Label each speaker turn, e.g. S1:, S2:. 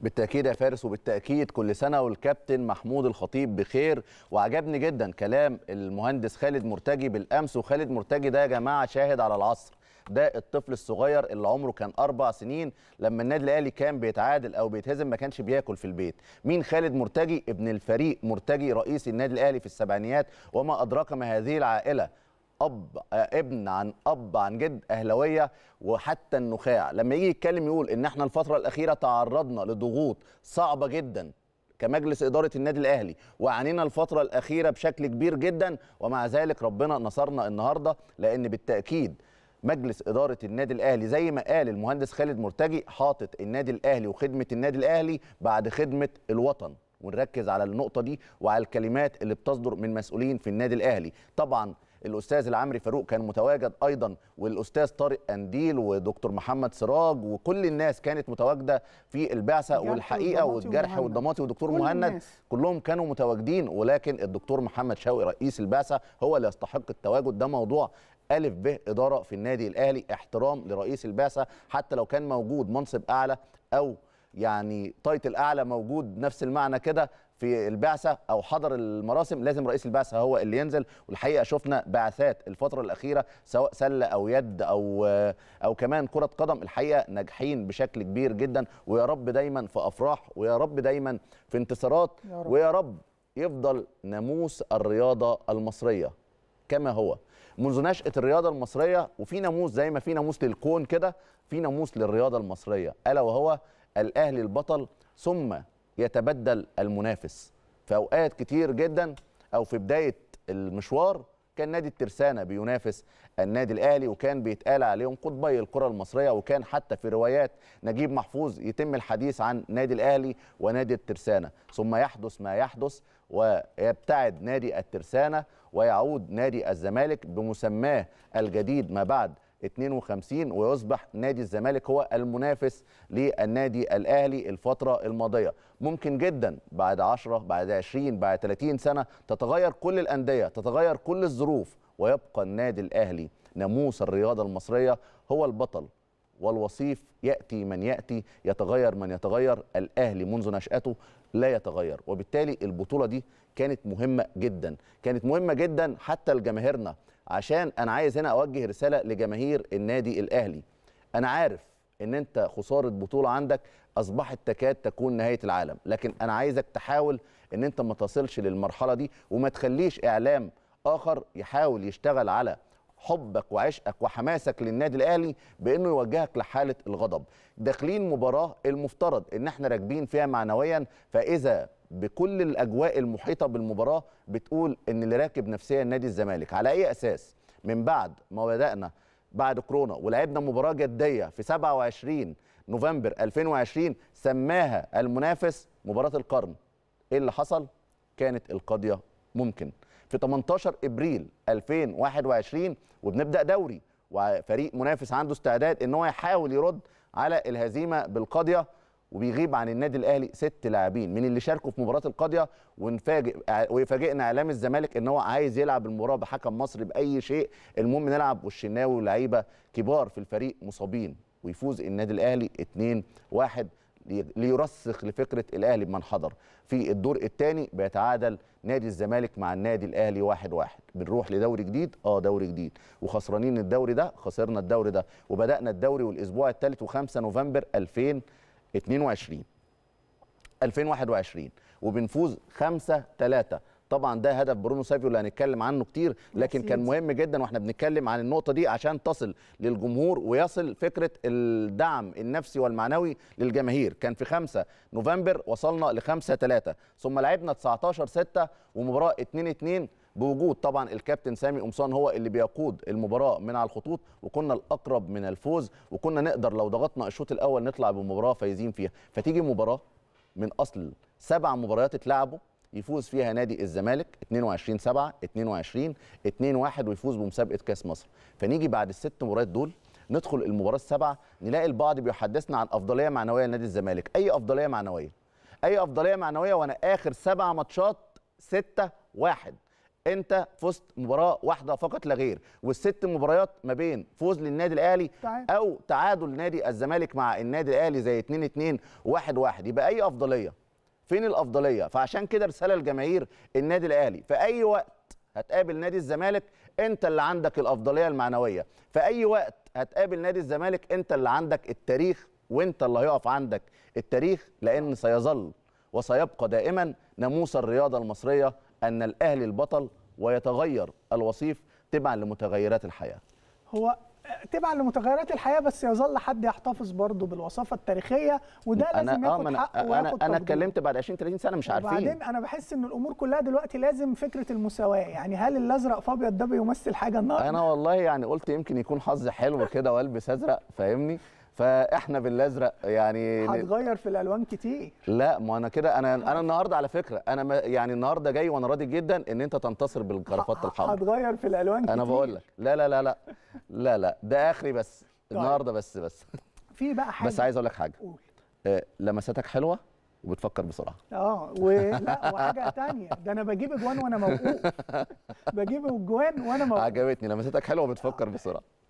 S1: بالتأكيد يا فارس وبالتأكيد كل سنة والكابتن محمود الخطيب بخير وعجبني جدا كلام المهندس خالد مرتجي بالأمس وخالد مرتجي ده يا جماعة شاهد على العصر ده الطفل الصغير اللي عمره كان أربع سنين لما النادي الأهلي كان بيتعادل أو بيتهزم ما كانش بياكل في البيت مين خالد مرتجي ابن الفريق مرتجي رئيس النادي الأهلي في السبعينيات وما أدراك ما هذه العائلة اب آه، ابن عن اب عن جد اهلاويه وحتى النخاع لما يجي يتكلم يقول ان احنا الفتره الاخيره تعرضنا لضغوط صعبه جدا كمجلس اداره النادي الاهلي وعانينا الفتره الاخيره بشكل كبير جدا ومع ذلك ربنا نصرنا النهارده لان بالتاكيد مجلس اداره النادي الاهلي زي ما قال المهندس خالد مرتجي حاطط النادي الاهلي وخدمه النادي الاهلي بعد خدمه الوطن ونركز على النقطه دي وعلى الكلمات اللي بتصدر من مسؤولين في النادي الاهلي طبعا الاستاذ العمري فاروق كان متواجد ايضا والاستاذ طارق انديل ودكتور محمد سراج وكل الناس كانت متواجده في البعثه والحقيقه والجرح والضماطي ودكتور كل مهند الناس. كلهم كانوا متواجدين ولكن الدكتور محمد شوقي رئيس البعثه هو اللي يستحق التواجد ده موضوع ألف به إدارة في النادي الأهلي احترام لرئيس البعثة حتى لو كان موجود منصب أعلى أو يعني تايتل اعلى موجود نفس المعنى كده في البعثه او حضر المراسم لازم رئيس البعثه هو اللي ينزل والحقيقه شفنا بعثات الفتره الاخيره سواء سله او يد او او كمان كره قدم الحقيقه ناجحين بشكل كبير جدا ويا رب دايما في افراح ويا رب دايما في انتصارات يا رب. ويا رب يفضل ناموس الرياضه المصريه كما هو منذ نشأة الرياضة المصرية وفي ناموس زي ما في ناموس للكون كده في ناموس للرياضة المصرية ألا وهو الاهلي البطل ثم يتبدل المنافس في اوقات كتير جدا او في بدايه المشوار كان نادي الترسانه بينافس النادي الاهلي وكان بيتقال عليهم قطبي الكره المصريه وكان حتى في روايات نجيب محفوظ يتم الحديث عن نادي الاهلي ونادي الترسانه ثم يحدث ما يحدث ويبتعد نادي الترسانه ويعود نادي الزمالك بمسماه الجديد ما بعد 52 ويصبح نادي الزمالك هو المنافس للنادي الاهلي الفتره الماضيه ممكن جدا بعد 10 بعد 20 بعد 30 سنه تتغير كل الانديه تتغير كل الظروف ويبقى النادي الاهلي ناموس الرياضه المصريه هو البطل والوصيف ياتي من ياتي يتغير من يتغير الاهلي منذ نشاته لا يتغير وبالتالي البطوله دي كانت مهمه جدا كانت مهمه جدا حتى لجماهيرنا عشان انا عايز هنا اوجه رساله لجماهير النادي الاهلي انا عارف ان انت خساره بطوله عندك اصبحت تكاد تكون نهايه العالم لكن انا عايزك تحاول ان انت ما تصلش للمرحله دي وما تخليش اعلام اخر يحاول يشتغل على حبك وعشقك وحماسك للنادي الاهلي بانه يوجهك لحاله الغضب داخلين مباراه المفترض ان احنا راكبين فيها معنويا فاذا بكل الاجواء المحيطه بالمباراه بتقول ان اللي راكب نفسيا نادي الزمالك على اي اساس من بعد ما بدانا بعد كورونا ولعبنا مباراه جديه في 27 نوفمبر 2020 سماها المنافس مباراه القرن ايه اللي حصل كانت القاضيه ممكن في 18 ابريل 2021 وبنبدا دوري وفريق منافس عنده استعداد ان هو يحاول يرد على الهزيمه بالقاضيه وبيغيب عن النادي الاهلي ست لاعبين من اللي شاركوا في مباراه القاضيه ونفاجئ ويفاجئنا اعلام الزمالك ان هو عايز يلعب المباراه بحكم مصري باي شيء المهم نلعب والشناوي ولاعيبه كبار في الفريق مصابين ويفوز النادي الاهلي 2 1 ليرسخ لفكره الاهلي بمن حضر في الدور الثاني بيتعادل نادي الزمالك مع النادي الاهلي 1-1 واحد واحد. بنروح لدوري جديد اه دوري جديد وخسرانين الدوري ده خسرنا الدوري ده وبدانا الدوري والاسبوع الثالث و5 نوفمبر 2000 22 2021 وبنفوز 5 3 طبعا ده هدف برونو سافيو اللي هنتكلم عنه كتير لكن كان مهم جدا واحنا بنتكلم عن النقطه دي عشان تصل للجمهور ويصل فكره الدعم النفسي والمعنوي للجماهير كان في 5 نوفمبر وصلنا ل 5 3 ثم لعبنا 19 6 ومباراه 2 2 بوجود طبعا الكابتن سامي قمصان هو اللي بيقود المباراه من على الخطوط وكنا الاقرب من الفوز وكنا نقدر لو ضغطنا الشوط الاول نطلع بمباراه فايزين فيها فتيجي مباراه من اصل سبع مباريات اتلعبوا يفوز فيها نادي الزمالك 22 7 22 2 1 ويفوز بمسابقه كاس مصر فنيجي بعد الست مباريات دول ندخل المباراه السبعه نلاقي البعض بيحدثنا عن افضليه معنويه لنادي الزمالك اي افضليه معنويه اي افضليه معنويه وانا اخر سبع ماتشات 6 1 انت فزت مباراه واحده فقط لا غير والست مباريات ما بين فوز للنادي الاهلي او تعادل نادي الزمالك مع النادي الاهلي زي 2 2 1 1 يبقى اي افضليه فين الافضليه فعشان كده رساله لجماهير النادي الاهلي في اي وقت هتقابل نادي الزمالك انت اللي عندك الافضليه المعنويه في اي وقت هتقابل نادي الزمالك انت اللي عندك التاريخ وانت اللي هيقف عندك التاريخ لان سيظل وسيبقى دائما ناموس الرياضه المصريه أن الأهلي البطل ويتغير الوصيف تبعا لمتغيرات الحياة هو تبعا لمتغيرات الحياه بس يظل حد يحتفظ برضه بالوصافه التاريخيه وده أنا لازم ياخد أنا آه، حقه انا انا, أنا اتكلمت بعد 20 30 سنه مش عارفين وبعدين انا بحس ان الامور كلها دلوقتي لازم فكره المساواه يعني هل الازرق فابيض ده بيمثل حاجه النهارده انا والله يعني قلت يمكن يكون حظي حلو كده والبس ازرق فاهمني فاحنا بالازرق يعني هتغير في الالوان كتير لا ما انا كده انا انا النهارده على فكره انا يعني النهارده جاي وانا راضي جدا ان انت تنتصر بالكرافات الحمراء هتغير في الالوان كتير انا بقول لك لا لا لا لا لا لا ده اخري بس طيب. النهارده بس بس في بقى حاجه بس عايز اقول لك حاجه قول آه، لمساتك حلوه وبتفكر بسرعه اه ولا وحاجه ثانيه ده انا بجيب اجوان وانا موقوف بجيب اجوان وانا موقوف عجبتني لمساتك حلوه وبتفكر بسرعه